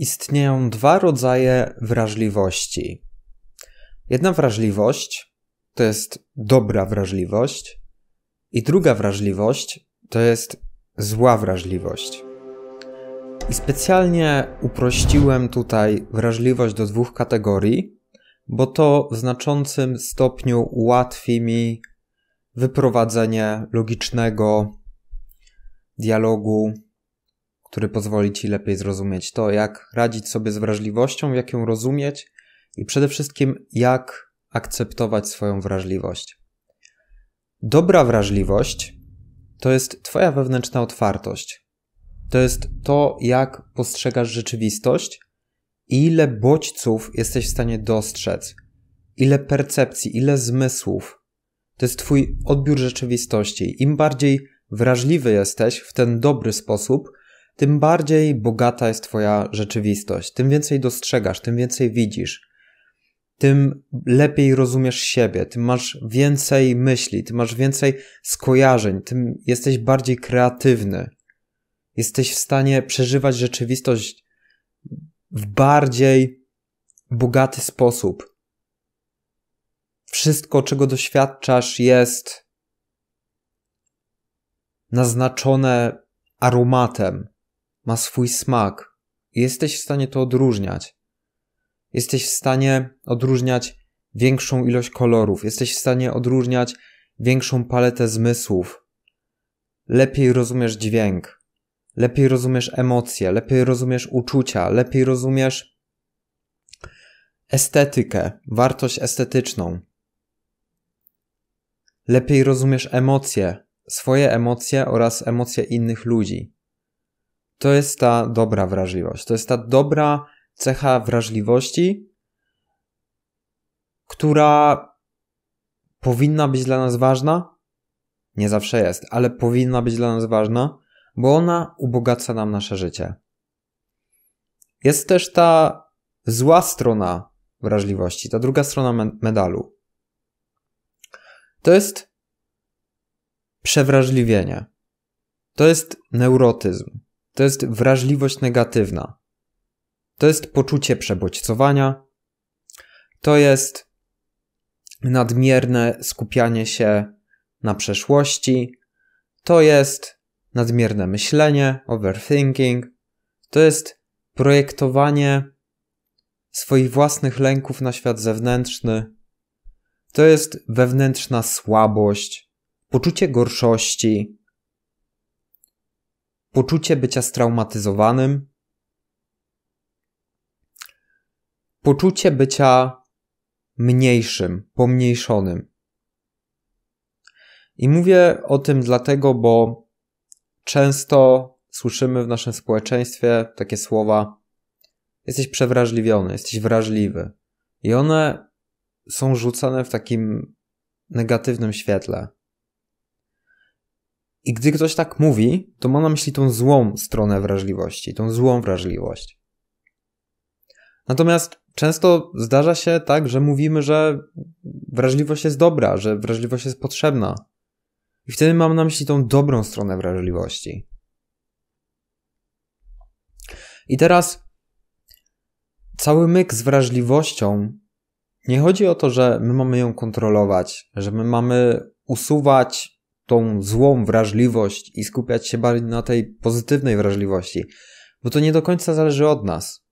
Istnieją dwa rodzaje wrażliwości. Jedna wrażliwość to jest dobra wrażliwość, i druga wrażliwość to jest zła wrażliwość. I specjalnie uprościłem tutaj wrażliwość do dwóch kategorii, bo to w znaczącym stopniu ułatwi mi wyprowadzenie logicznego dialogu który pozwoli Ci lepiej zrozumieć to, jak radzić sobie z wrażliwością, jak ją rozumieć i przede wszystkim jak akceptować swoją wrażliwość. Dobra wrażliwość to jest Twoja wewnętrzna otwartość. To jest to, jak postrzegasz rzeczywistość i ile bodźców jesteś w stanie dostrzec, ile percepcji, ile zmysłów. To jest Twój odbiór rzeczywistości. Im bardziej wrażliwy jesteś w ten dobry sposób, tym bardziej bogata jest Twoja rzeczywistość, tym więcej dostrzegasz, tym więcej widzisz, tym lepiej rozumiesz siebie, tym masz więcej myśli, tym masz więcej skojarzeń, tym jesteś bardziej kreatywny. Jesteś w stanie przeżywać rzeczywistość w bardziej bogaty sposób. Wszystko, czego doświadczasz, jest naznaczone aromatem, ma swój smak i jesteś w stanie to odróżniać. Jesteś w stanie odróżniać większą ilość kolorów, jesteś w stanie odróżniać większą paletę zmysłów. Lepiej rozumiesz dźwięk, lepiej rozumiesz emocje, lepiej rozumiesz uczucia, lepiej rozumiesz estetykę, wartość estetyczną. Lepiej rozumiesz emocje, swoje emocje oraz emocje innych ludzi. To jest ta dobra wrażliwość. To jest ta dobra cecha wrażliwości, która powinna być dla nas ważna. Nie zawsze jest, ale powinna być dla nas ważna, bo ona ubogaca nam nasze życie. Jest też ta zła strona wrażliwości, ta druga strona medalu. To jest przewrażliwienie. To jest neurotyzm to jest wrażliwość negatywna. To jest poczucie przebodźcowania. To jest nadmierne skupianie się na przeszłości. To jest nadmierne myślenie, overthinking. To jest projektowanie swoich własnych lęków na świat zewnętrzny. To jest wewnętrzna słabość, poczucie gorszości, poczucie bycia straumatyzowanym, poczucie bycia mniejszym, pomniejszonym. I mówię o tym dlatego, bo często słyszymy w naszym społeczeństwie takie słowa: jesteś przewrażliwiony, jesteś wrażliwy. I one są rzucane w takim negatywnym świetle. I gdy ktoś tak mówi, to ma na myśli tą złą stronę wrażliwości, tą złą wrażliwość. Natomiast często zdarza się tak, że mówimy, że wrażliwość jest dobra, że wrażliwość jest potrzebna. I wtedy mam na myśli tą dobrą stronę wrażliwości. I teraz cały myk z wrażliwością nie chodzi o to, że my mamy ją kontrolować, że my mamy usuwać tą złą wrażliwość i skupiać się bardziej na tej pozytywnej wrażliwości, bo to nie do końca zależy od nas,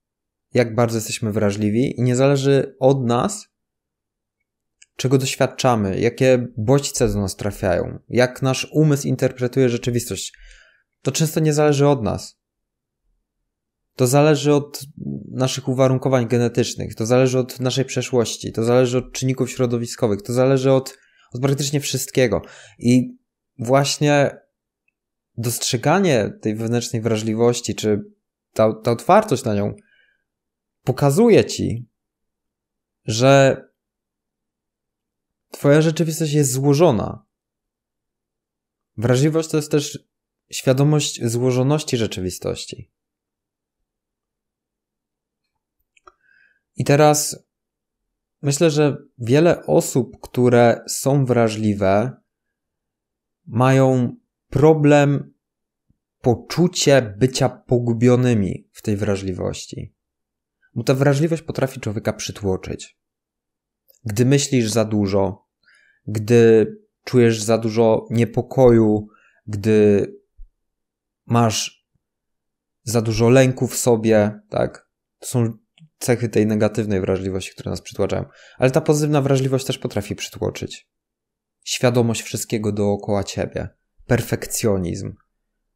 jak bardzo jesteśmy wrażliwi i nie zależy od nas, czego doświadczamy, jakie bodźce do nas trafiają, jak nasz umysł interpretuje rzeczywistość. To często nie zależy od nas. To zależy od naszych uwarunkowań genetycznych, to zależy od naszej przeszłości, to zależy od czynników środowiskowych, to zależy od, od praktycznie wszystkiego. I właśnie dostrzeganie tej wewnętrznej wrażliwości, czy ta, ta otwartość na nią pokazuje ci, że Twoja rzeczywistość jest złożona. Wrażliwość to jest też świadomość złożoności rzeczywistości. I teraz myślę, że wiele osób, które są wrażliwe, mają problem poczucie bycia pogubionymi w tej wrażliwości. Bo ta wrażliwość potrafi człowieka przytłoczyć. Gdy myślisz za dużo, gdy czujesz za dużo niepokoju, gdy masz za dużo lęku w sobie, tak? To są cechy tej negatywnej wrażliwości, które nas przytłaczają. Ale ta pozytywna wrażliwość też potrafi przytłoczyć świadomość wszystkiego dookoła ciebie, perfekcjonizm,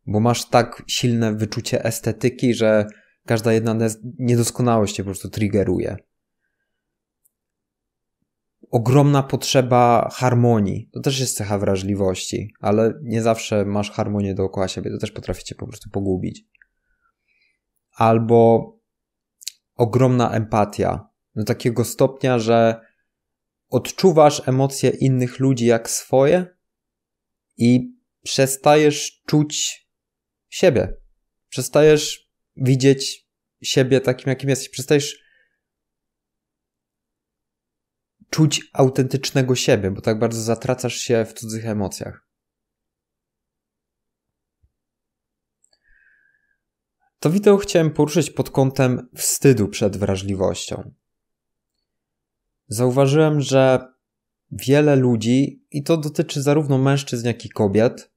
bo masz tak silne wyczucie estetyki, że każda jedna niedoskonałość cię po prostu triggeruje. Ogromna potrzeba harmonii. To też jest cecha wrażliwości, ale nie zawsze masz harmonię dookoła siebie. To też potrafi cię po prostu pogubić. Albo ogromna empatia. Do takiego stopnia, że odczuwasz emocje innych ludzi jak swoje i przestajesz czuć siebie. Przestajesz widzieć siebie takim, jakim jesteś. Przestajesz czuć autentycznego siebie, bo tak bardzo zatracasz się w cudzych emocjach. To wideo chciałem poruszyć pod kątem wstydu przed wrażliwością zauważyłem, że wiele ludzi, i to dotyczy zarówno mężczyzn, jak i kobiet,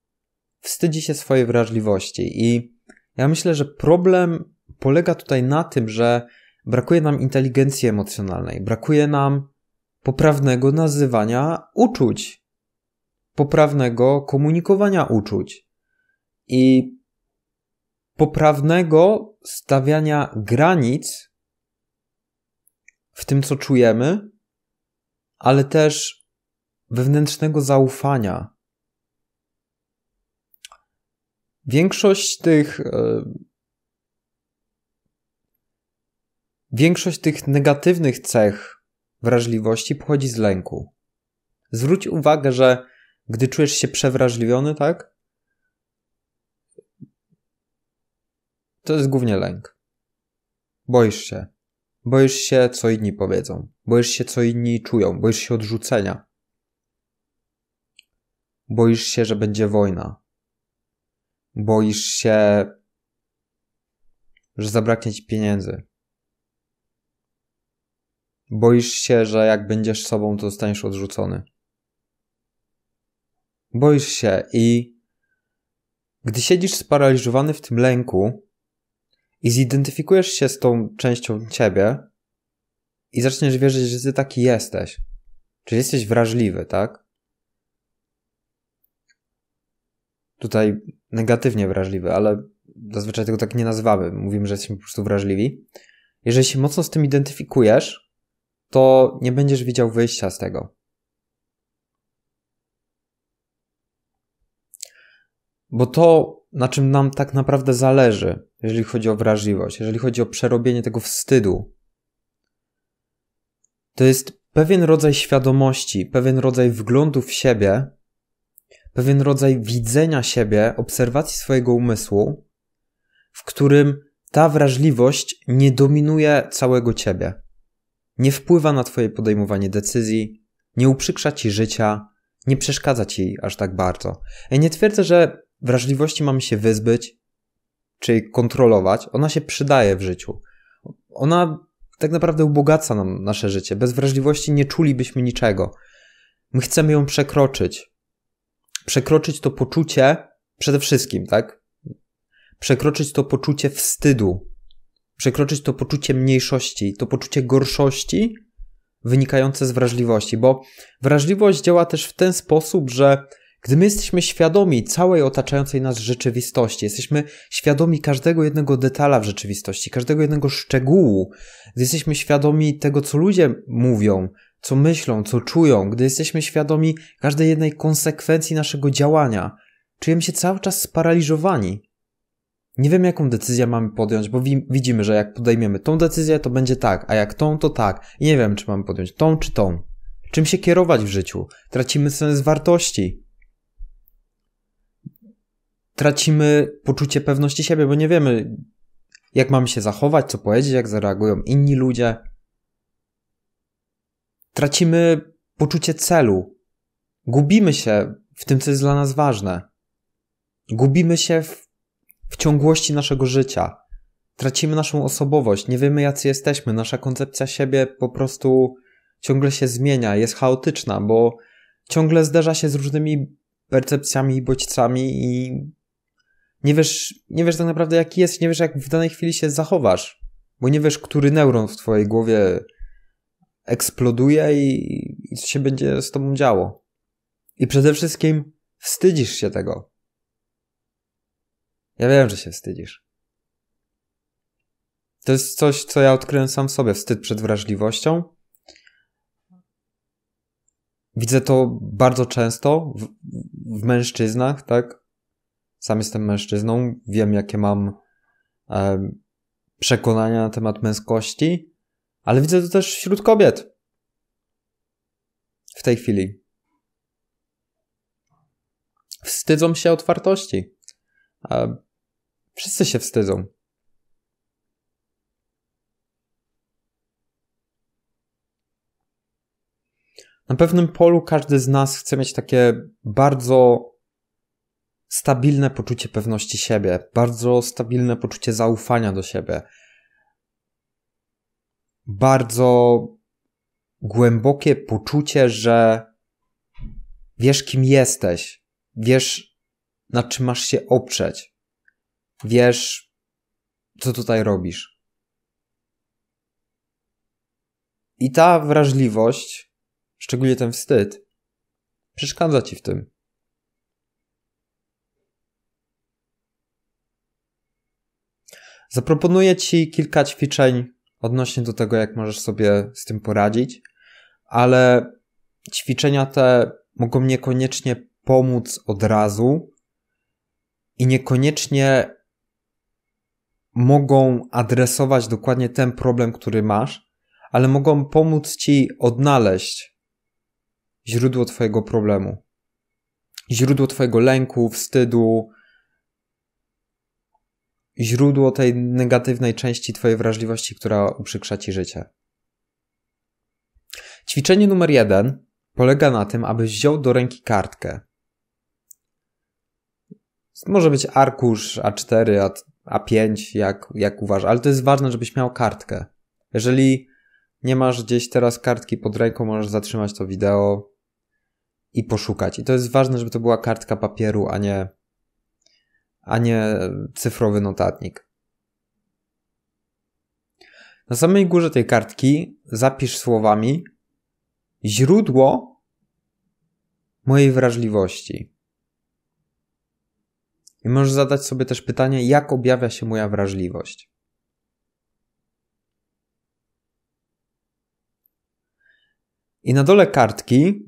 wstydzi się swojej wrażliwości. I ja myślę, że problem polega tutaj na tym, że brakuje nam inteligencji emocjonalnej, brakuje nam poprawnego nazywania uczuć, poprawnego komunikowania uczuć i poprawnego stawiania granic w tym, co czujemy ale też wewnętrznego zaufania. Większość tych. E, większość tych negatywnych cech wrażliwości pochodzi z lęku. Zwróć uwagę, że gdy czujesz się przewrażliwiony, tak? To jest głównie lęk. Boisz się. Boisz się, co inni powiedzą. Boisz się, co inni czują. Boisz się odrzucenia. Boisz się, że będzie wojna. Boisz się, że zabraknie ci pieniędzy. Boisz się, że jak będziesz sobą, to zostaniesz odrzucony. Boisz się i gdy siedzisz sparaliżowany w tym lęku, i zidentyfikujesz się z tą częścią ciebie i zaczniesz wierzyć, że ty taki jesteś. Czyli jesteś wrażliwy, tak? Tutaj negatywnie wrażliwy, ale zazwyczaj tego tak nie nazywamy. Mówimy, że jesteśmy po prostu wrażliwi. Jeżeli się mocno z tym identyfikujesz, to nie będziesz widział wyjścia z tego. Bo to na czym nam tak naprawdę zależy, jeżeli chodzi o wrażliwość, jeżeli chodzi o przerobienie tego wstydu. To jest pewien rodzaj świadomości, pewien rodzaj wglądu w siebie, pewien rodzaj widzenia siebie, obserwacji swojego umysłu, w którym ta wrażliwość nie dominuje całego ciebie. Nie wpływa na twoje podejmowanie decyzji, nie uprzykrza ci życia, nie przeszkadza ci aż tak bardzo. Ja nie twierdzę, że wrażliwości mamy się wyzbyć, czy kontrolować. Ona się przydaje w życiu. Ona tak naprawdę ubogaca nam nasze życie. Bez wrażliwości nie czulibyśmy niczego. My chcemy ją przekroczyć. Przekroczyć to poczucie przede wszystkim, tak? Przekroczyć to poczucie wstydu. Przekroczyć to poczucie mniejszości, to poczucie gorszości wynikające z wrażliwości, bo wrażliwość działa też w ten sposób, że gdy my jesteśmy świadomi całej otaczającej nas rzeczywistości, jesteśmy świadomi każdego jednego detala w rzeczywistości, każdego jednego szczegółu, gdy jesteśmy świadomi tego, co ludzie mówią, co myślą, co czują, gdy jesteśmy świadomi każdej jednej konsekwencji naszego działania, czujemy się cały czas sparaliżowani. Nie wiem, jaką decyzję mamy podjąć, bo widzimy, że jak podejmiemy tą decyzję, to będzie tak, a jak tą, to tak. I nie wiem, czy mamy podjąć tą, czy tą. Czym się kierować w życiu? Tracimy sens wartości tracimy poczucie pewności siebie, bo nie wiemy, jak mamy się zachować, co powiedzieć, jak zareagują inni ludzie. Tracimy poczucie celu. Gubimy się w tym, co jest dla nas ważne. Gubimy się w, w ciągłości naszego życia. Tracimy naszą osobowość, nie wiemy, jacy jesteśmy. Nasza koncepcja siebie po prostu ciągle się zmienia, jest chaotyczna, bo ciągle zderza się z różnymi percepcjami i bodźcami i nie wiesz, nie wiesz tak naprawdę jaki jest, nie wiesz jak w danej chwili się zachowasz, bo nie wiesz, który neuron w twojej głowie eksploduje i, i co się będzie z tobą działo. I przede wszystkim wstydzisz się tego. Ja wiem, że się wstydzisz. To jest coś, co ja odkryłem sam w sobie. Wstyd przed wrażliwością. Widzę to bardzo często w, w mężczyznach, tak? Sam jestem mężczyzną, wiem jakie mam e, przekonania na temat męskości, ale widzę to też wśród kobiet. W tej chwili. Wstydzą się otwartości. E, wszyscy się wstydzą. Na pewnym polu każdy z nas chce mieć takie bardzo stabilne poczucie pewności siebie, bardzo stabilne poczucie zaufania do siebie, bardzo głębokie poczucie, że wiesz, kim jesteś, wiesz, na czym masz się oprzeć, wiesz, co tutaj robisz. I ta wrażliwość, szczególnie ten wstyd, przeszkadza ci w tym. Zaproponuję Ci kilka ćwiczeń odnośnie do tego, jak możesz sobie z tym poradzić, ale ćwiczenia te mogą niekoniecznie pomóc od razu i niekoniecznie mogą adresować dokładnie ten problem, który masz, ale mogą pomóc Ci odnaleźć źródło Twojego problemu. Źródło Twojego lęku, wstydu, źródło tej negatywnej części Twojej wrażliwości, która uprzykrza Ci życie. Ćwiczenie numer jeden polega na tym, abyś wziął do ręki kartkę. Może być arkusz A4, A5, jak, jak uważasz, ale to jest ważne, żebyś miał kartkę. Jeżeli nie masz gdzieś teraz kartki pod ręką, możesz zatrzymać to wideo i poszukać. I to jest ważne, żeby to była kartka papieru, a nie a nie cyfrowy notatnik. Na samej górze tej kartki zapisz słowami źródło mojej wrażliwości. I możesz zadać sobie też pytanie, jak objawia się moja wrażliwość. I na dole kartki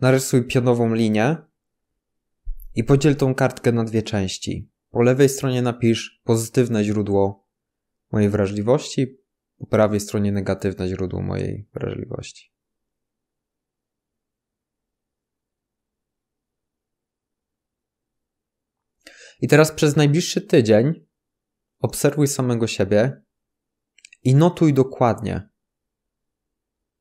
narysuj pionową linię, i podziel tą kartkę na dwie części. Po lewej stronie napisz pozytywne źródło mojej wrażliwości, po prawej stronie negatywne źródło mojej wrażliwości. I teraz przez najbliższy tydzień obserwuj samego siebie i notuj dokładnie,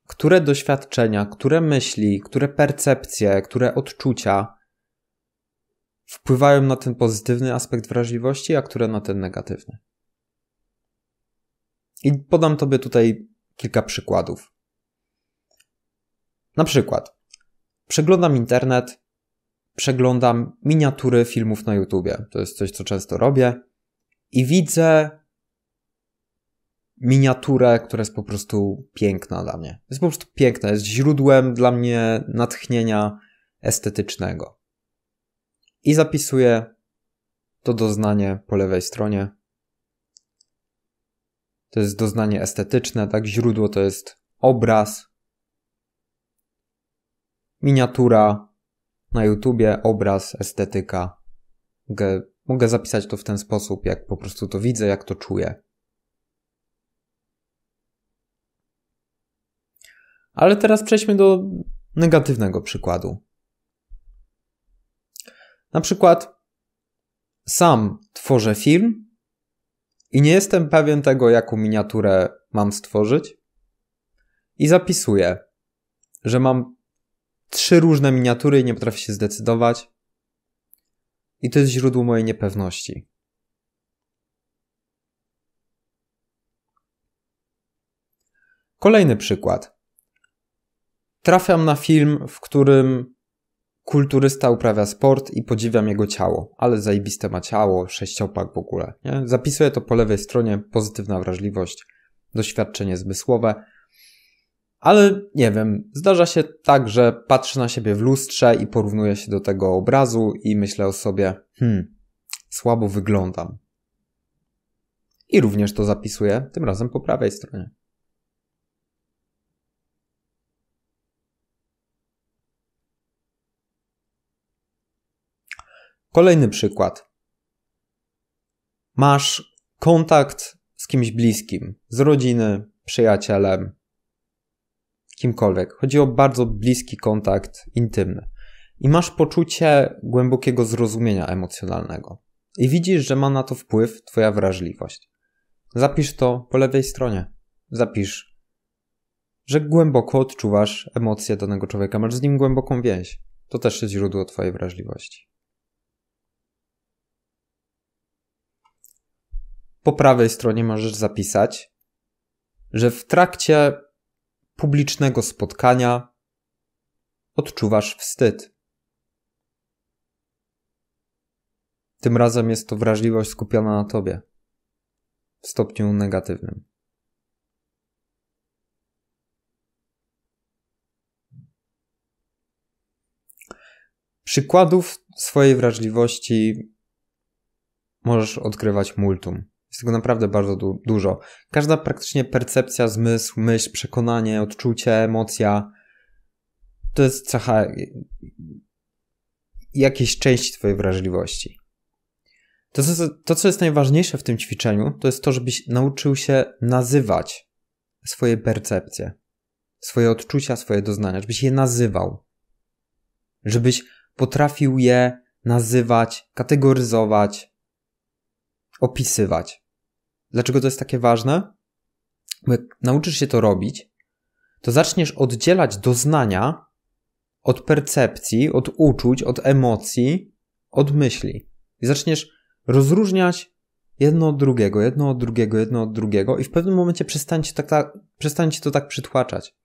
które doświadczenia, które myśli, które percepcje, które odczucia wpływają na ten pozytywny aspekt wrażliwości, a które na ten negatywny. I podam Tobie tutaj kilka przykładów. Na przykład, przeglądam internet, przeglądam miniatury filmów na YouTube. To jest coś, co często robię. I widzę miniaturę, która jest po prostu piękna dla mnie. Jest po prostu piękna, jest źródłem dla mnie natchnienia estetycznego i zapisuję to doznanie po lewej stronie. To jest doznanie estetyczne, tak? Źródło to jest obraz. Miniatura na YouTubie, obraz, estetyka. Mogę, mogę zapisać to w ten sposób, jak po prostu to widzę, jak to czuję. Ale teraz przejdźmy do negatywnego przykładu. Na przykład sam tworzę film i nie jestem pewien tego, jaką miniaturę mam stworzyć. I zapisuję, że mam trzy różne miniatury i nie potrafię się zdecydować. I to jest źródło mojej niepewności. Kolejny przykład. Trafiam na film, w którym Kulturysta uprawia sport i podziwiam jego ciało, ale zajebiste ma ciało, sześciopak w ogóle. Nie? Zapisuję to po lewej stronie, pozytywna wrażliwość, doświadczenie zmysłowe. Ale nie wiem, zdarza się tak, że patrzę na siebie w lustrze i porównuję się do tego obrazu i myślę o sobie, hmm, słabo wyglądam. I również to zapisuję, tym razem po prawej stronie. Kolejny przykład. Masz kontakt z kimś bliskim, z rodziny, przyjacielem, kimkolwiek. Chodzi o bardzo bliski kontakt intymny. I masz poczucie głębokiego zrozumienia emocjonalnego. I widzisz, że ma na to wpływ Twoja wrażliwość. Zapisz to po lewej stronie. Zapisz, że głęboko odczuwasz emocje danego człowieka, masz z nim głęboką więź. To też jest źródło Twojej wrażliwości. po prawej stronie możesz zapisać, że w trakcie publicznego spotkania odczuwasz wstyd. Tym razem jest to wrażliwość skupiona na tobie w stopniu negatywnym. Przykładów swojej wrażliwości możesz odkrywać multum. Jest tego naprawdę bardzo du dużo. Każda praktycznie percepcja, zmysł, myśl, przekonanie, odczucie, emocja to jest cecha jakiejś części Twojej wrażliwości. To, to, co jest najważniejsze w tym ćwiczeniu, to jest to, żebyś nauczył się nazywać swoje percepcje, swoje odczucia, swoje doznania, żebyś je nazywał, żebyś potrafił je nazywać, kategoryzować, opisywać. Dlaczego to jest takie ważne? Bo jak nauczysz się to robić, to zaczniesz oddzielać doznania od percepcji, od uczuć, od emocji, od myśli. I zaczniesz rozróżniać jedno od drugiego, jedno od drugiego, jedno od drugiego, i w pewnym momencie przestanie cię, tak, tak, to tak przytłaczać.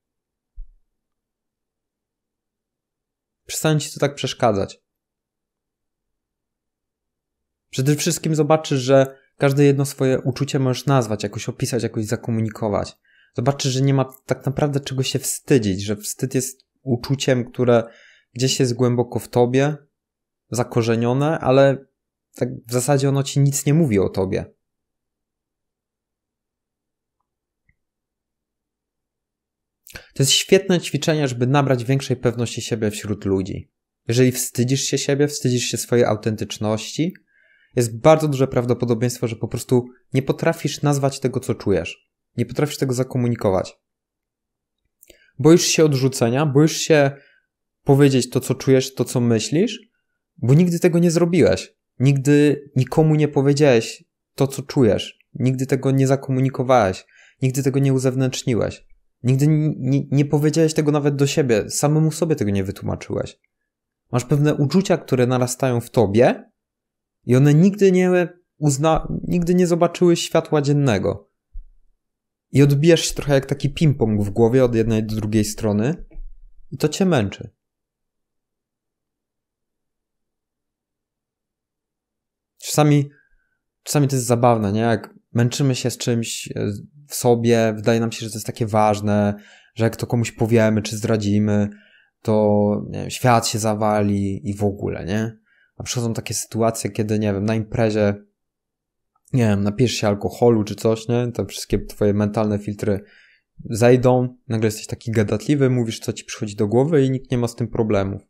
Przestanie ci to tak przeszkadzać. Przede wszystkim zobaczysz, że Każde jedno swoje uczucie możesz nazwać, jakoś opisać, jakoś zakomunikować. Zobaczysz, że nie ma tak naprawdę czego się wstydzić, że wstyd jest uczuciem, które gdzieś jest głęboko w tobie, zakorzenione, ale tak w zasadzie ono ci nic nie mówi o tobie. To jest świetne ćwiczenie, żeby nabrać większej pewności siebie wśród ludzi. Jeżeli wstydzisz się siebie, wstydzisz się swojej autentyczności, jest bardzo duże prawdopodobieństwo, że po prostu nie potrafisz nazwać tego, co czujesz. Nie potrafisz tego zakomunikować. Boisz się odrzucenia, boisz się powiedzieć to, co czujesz, to, co myślisz, bo nigdy tego nie zrobiłeś. Nigdy nikomu nie powiedziałeś to, co czujesz. Nigdy tego nie zakomunikowałeś. Nigdy tego nie uzewnętrzniłeś. Nigdy nie, nie powiedziałeś tego nawet do siebie. Samemu sobie tego nie wytłumaczyłeś. Masz pewne uczucia, które narastają w tobie, i one nigdy nie, uzna, nigdy nie zobaczyły światła dziennego. I odbijasz się trochę jak taki ping-pong w głowie od jednej do drugiej strony i to cię męczy. Czasami, czasami to jest zabawne, nie? Jak męczymy się z czymś e, w sobie, wydaje nam się, że to jest takie ważne, że jak to komuś powiemy czy zdradzimy, to wiem, świat się zawali i w ogóle, nie? A przychodzą takie sytuacje, kiedy, nie wiem, na imprezie, nie wiem, napijesz się alkoholu czy coś, nie? Te wszystkie twoje mentalne filtry zajdą, nagle jesteś taki gadatliwy, mówisz, co ci przychodzi do głowy i nikt nie ma z tym problemów.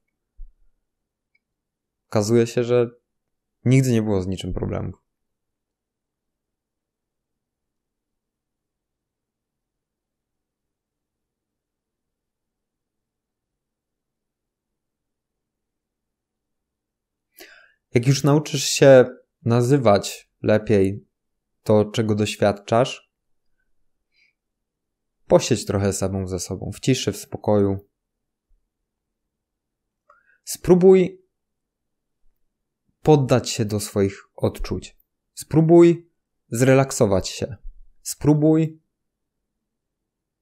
Okazuje się, że nigdy nie było z niczym problemów. Jak już nauczysz się nazywać lepiej to, czego doświadczasz, posiedź trochę samą ze sobą, w ciszy, w spokoju. Spróbuj poddać się do swoich odczuć. Spróbuj zrelaksować się. Spróbuj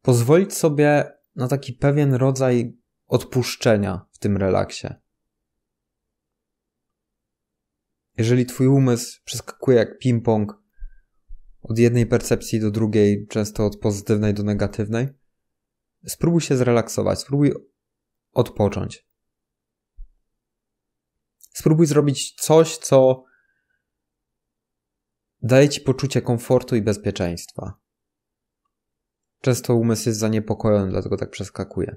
pozwolić sobie na taki pewien rodzaj odpuszczenia w tym relaksie. Jeżeli twój umysł przeskakuje jak ping-pong od jednej percepcji do drugiej, często od pozytywnej do negatywnej, spróbuj się zrelaksować, spróbuj odpocząć. Spróbuj zrobić coś, co daje ci poczucie komfortu i bezpieczeństwa. Często umysł jest zaniepokojony, dlatego tak przeskakuje.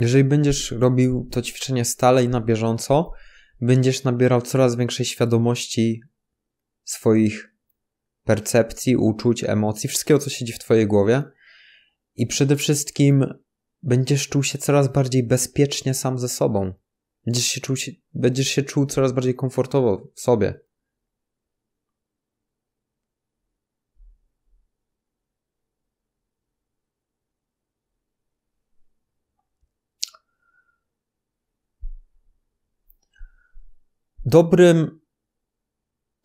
Jeżeli będziesz robił to ćwiczenie stale i na bieżąco, będziesz nabierał coraz większej świadomości swoich percepcji, uczuć, emocji, wszystkiego, co siedzi w Twojej głowie. I przede wszystkim będziesz czuł się coraz bardziej bezpiecznie sam ze sobą. Będziesz się czuł, będziesz się czuł coraz bardziej komfortowo w sobie. dobrym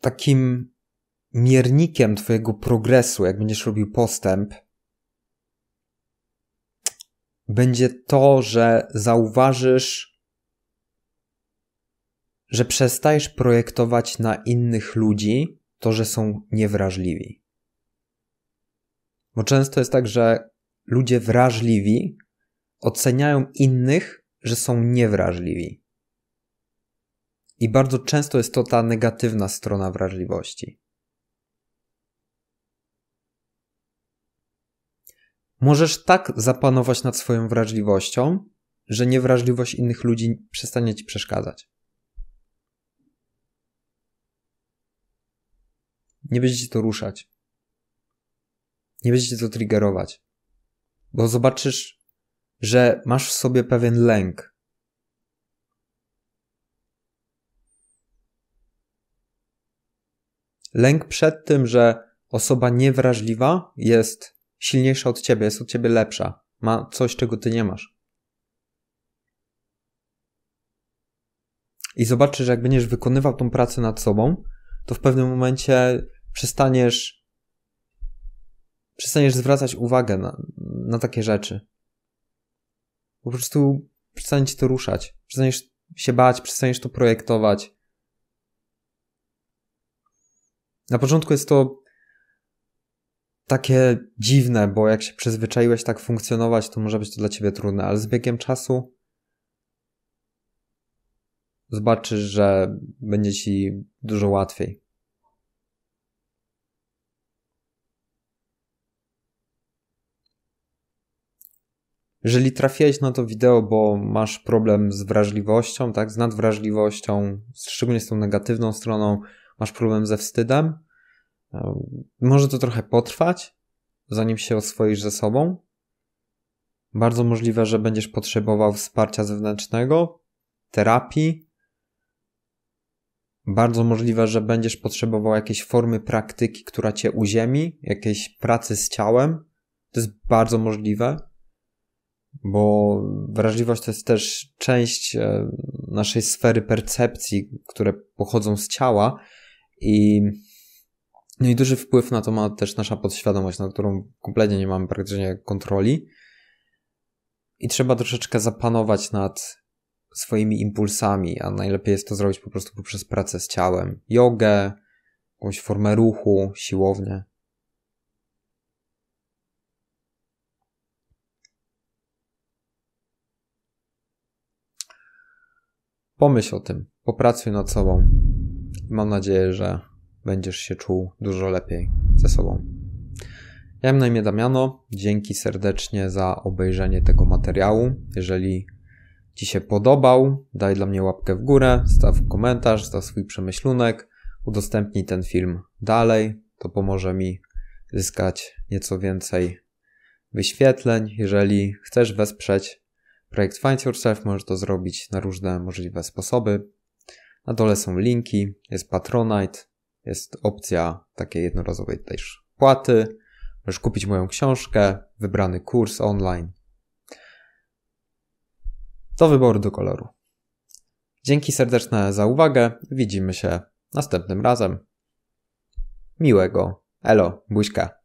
takim miernikiem Twojego progresu, jak będziesz robił postęp, będzie to, że zauważysz, że przestajesz projektować na innych ludzi to, że są niewrażliwi. Bo często jest tak, że ludzie wrażliwi oceniają innych, że są niewrażliwi. I bardzo często jest to ta negatywna strona wrażliwości. Możesz tak zapanować nad swoją wrażliwością, że niewrażliwość innych ludzi przestanie ci przeszkadzać. Nie będzie ci to ruszać. Nie będzie ci to triggerować. Bo zobaczysz, że masz w sobie pewien lęk, Lęk przed tym, że osoba niewrażliwa jest silniejsza od ciebie, jest od ciebie lepsza, ma coś, czego ty nie masz. I zobaczysz, że jak będziesz wykonywał tą pracę nad sobą, to w pewnym momencie przestaniesz przestaniesz zwracać uwagę na, na takie rzeczy. Po prostu przestanie ci to ruszać, przestaniesz się bać, przestaniesz to projektować, na początku jest to takie dziwne, bo jak się przyzwyczaiłeś tak funkcjonować, to może być to dla ciebie trudne, ale z biegiem czasu zobaczysz, że będzie ci dużo łatwiej. Jeżeli trafiłeś na to wideo, bo masz problem z wrażliwością, tak, z nadwrażliwością, szczególnie z tą negatywną stroną, masz problem ze wstydem. Może to trochę potrwać, zanim się oswoisz ze sobą. Bardzo możliwe, że będziesz potrzebował wsparcia zewnętrznego, terapii. Bardzo możliwe, że będziesz potrzebował jakiejś formy praktyki, która cię uziemi, jakiejś pracy z ciałem. To jest bardzo możliwe, bo wrażliwość to jest też część naszej sfery percepcji, które pochodzą z ciała, i, no i duży wpływ na to ma też nasza podświadomość, na którą kompletnie nie mamy praktycznie kontroli. I trzeba troszeczkę zapanować nad swoimi impulsami, a najlepiej jest to zrobić po prostu poprzez pracę z ciałem, jogę, jakąś formę ruchu, siłownię. Pomyśl o tym, popracuj nad sobą. Mam nadzieję, że będziesz się czuł dużo lepiej ze sobą. Ja mam na imię Damiano. Dzięki serdecznie za obejrzenie tego materiału. Jeżeli Ci się podobał, daj dla mnie łapkę w górę, staw komentarz, staw swój przemyślunek, udostępnij ten film dalej. To pomoże mi zyskać nieco więcej wyświetleń. Jeżeli chcesz wesprzeć projekt Find Yourself, możesz to zrobić na różne możliwe sposoby. Na dole są linki, jest Patronite, jest opcja takiej jednorazowej też płaty. Możesz kupić moją książkę, wybrany kurs online. Do wyboru do koloru. Dzięki serdeczne za uwagę. Widzimy się następnym razem. Miłego. Elo, buźka.